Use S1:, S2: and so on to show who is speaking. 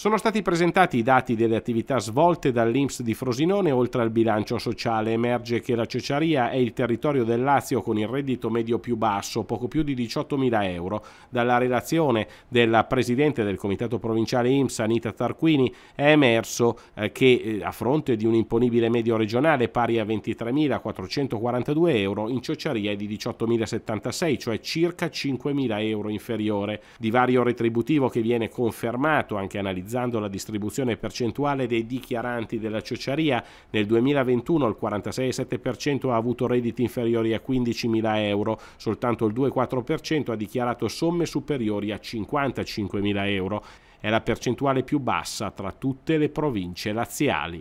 S1: Sono stati presentati i dati delle attività svolte dall'Inps di Frosinone oltre al bilancio sociale. Emerge che la Ceciaria è il territorio del Lazio con il reddito medio più basso, poco più di 18.000 euro. Dalla relazione della Presidente del Comitato Provinciale Inps, Anita Tarquini, è emerso eh, che eh, a fronte di un imponibile medio regionale pari a 23.442 euro, in Ceciaria è di 18.076, cioè circa 5.000 euro inferiore. Divario retributivo che viene confermato, anche analizzato analizzando la distribuzione percentuale dei dichiaranti della ciociaria, nel 2021 il 46,7% ha avuto redditi inferiori a 15.000 euro, soltanto il 2,4% ha dichiarato somme superiori a 55.000 euro. È la percentuale più bassa tra tutte le province laziali.